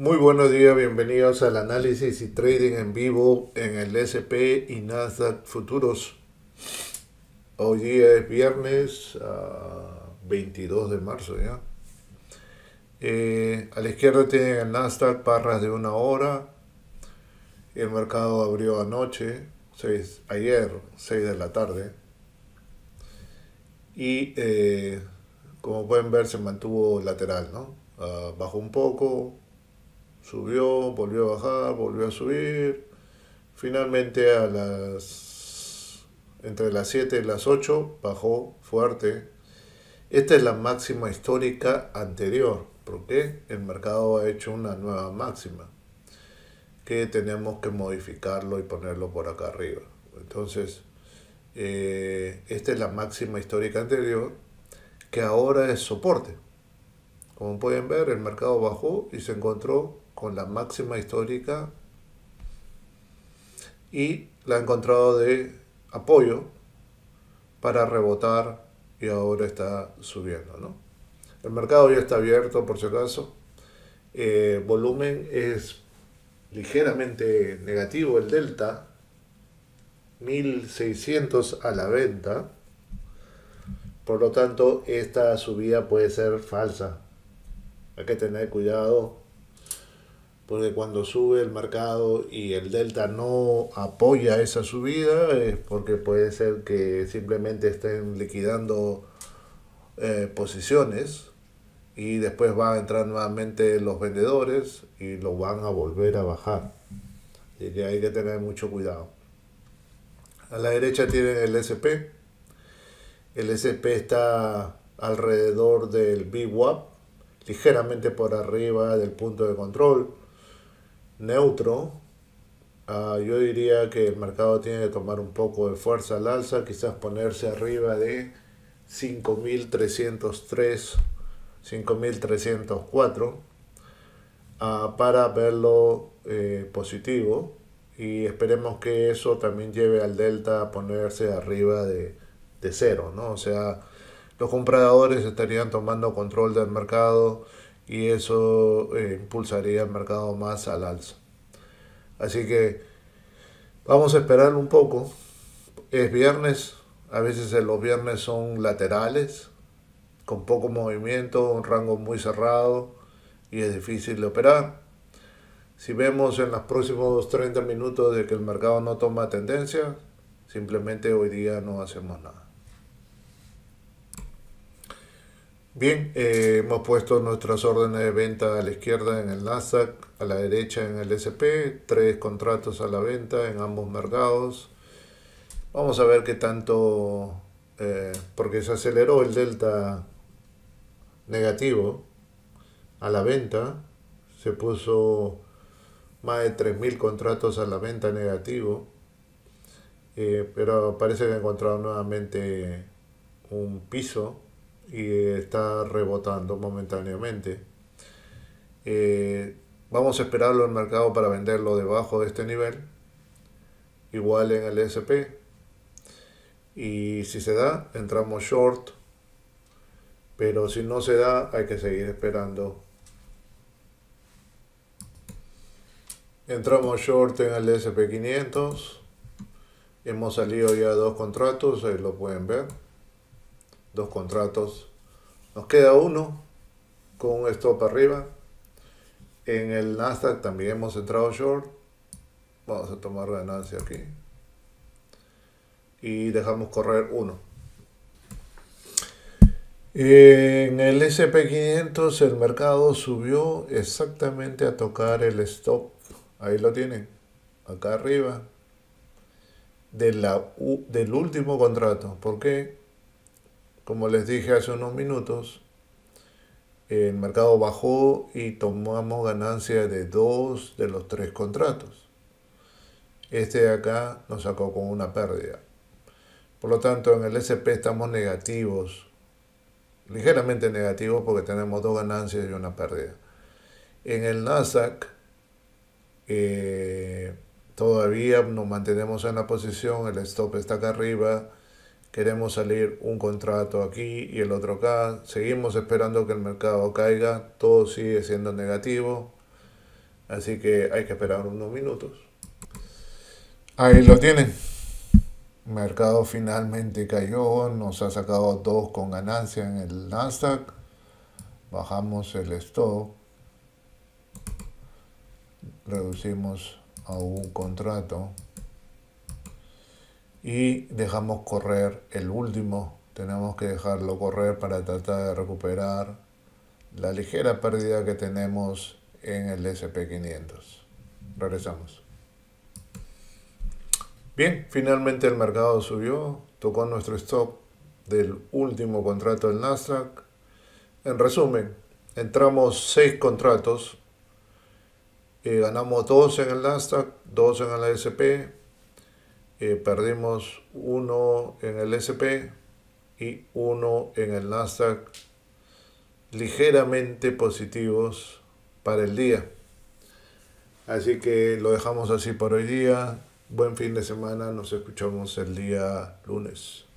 Muy buenos días, bienvenidos al análisis y trading en vivo en el SP y Nasdaq Futuros. Hoy día es viernes 22 ah, de marzo ya. Eh, a la izquierda tienen el Nasdaq, parras de una hora. El mercado abrió anoche, seis, ayer, 6 de la tarde. Y eh, como pueden ver se mantuvo lateral, ¿no? Ah, bajó un poco, Subió, volvió a bajar, volvió a subir. Finalmente a las entre las 7 y las 8 bajó fuerte. Esta es la máxima histórica anterior, porque el mercado ha hecho una nueva máxima que tenemos que modificarlo y ponerlo por acá arriba. Entonces, eh, esta es la máxima histórica anterior, que ahora es soporte. Como pueden ver, el mercado bajó y se encontró con la máxima histórica y la ha encontrado de apoyo para rebotar y ahora está subiendo. El mercado ya está abierto por si acaso. Eh, volumen es ligeramente negativo el delta. 1600 a la venta. Por lo tanto, esta subida puede ser falsa. Hay que tener cuidado porque cuando sube el mercado y el delta no apoya esa subida es porque puede ser que simplemente estén liquidando eh, posiciones y después van a entrar nuevamente los vendedores y lo van a volver a bajar. Así que hay que tener mucho cuidado. A la derecha tienen el SP. El SP está alrededor del VWAP ligeramente por arriba del punto de control. Neutro, ah, yo diría que el mercado tiene que tomar un poco de fuerza al alza, quizás ponerse arriba de 5303, 5304 ah, para verlo eh, positivo y esperemos que eso también lleve al delta a ponerse arriba de, cero, ¿no? O sea, los compradores estarían tomando control del mercado y eso eh, impulsaría el mercado más al alza. Así que vamos a esperar un poco. Es viernes, a veces los viernes son laterales, con poco movimiento, un rango muy cerrado y es difícil de operar. Si vemos en los próximos 30 minutos de que el mercado no toma tendencia, simplemente hoy día no hacemos nada. Bien, eh, hemos puesto nuestras órdenes de venta a la izquierda en el Nasdaq, a la derecha en el SP, tres contratos a la venta en ambos mercados. Vamos a ver qué tanto, eh, porque se aceleró el delta negativo a la venta, se puso más de 3.000 contratos a la venta negativo, eh, pero parece que ha encontrado nuevamente un piso y está rebotando momentáneamente. Eh, vamos a esperarlo en el mercado para venderlo debajo de este nivel, igual en el SP. Y si se da, entramos short, pero si no se da, hay que seguir esperando. Entramos short en el SP500. Hemos salido ya dos contratos, ahí lo pueden ver dos contratos. Nos queda uno con un stop arriba. En el Nasdaq también hemos entrado short. Vamos a tomar ganancia aquí. Y dejamos correr uno. En el SP500 el mercado subió exactamente a tocar el stop. Ahí lo tienen. Acá arriba. De la, del último contrato. ¿Por qué? Como les dije hace unos minutos, el mercado bajó y tomamos ganancia de dos de los tres contratos. Este de acá nos sacó con una pérdida. Por lo tanto, en el SP estamos negativos, ligeramente negativos porque tenemos dos ganancias y una pérdida. En el Nasdaq eh, todavía nos mantenemos en la posición, el stop está acá arriba, queremos salir un contrato aquí y el otro acá, seguimos esperando que el mercado caiga, todo sigue siendo negativo, así que hay que esperar unos minutos. Ahí lo tienen. Mercado finalmente cayó, nos ha sacado dos con ganancia en el Nasdaq. Bajamos el stop, reducimos a un contrato y dejamos correr el último. Tenemos que dejarlo correr para tratar de recuperar la ligera pérdida que tenemos en el SP500. Regresamos. Bien, finalmente el mercado subió, tocó nuestro stop del último contrato del Nasdaq. En resumen, entramos seis contratos, eh, ganamos dos en el Nasdaq, dos en el SP, eh, perdimos uno en el SP y uno en el Nasdaq, ligeramente positivos para el día. Así que lo dejamos así por hoy día. Buen fin de semana, nos escuchamos el día lunes.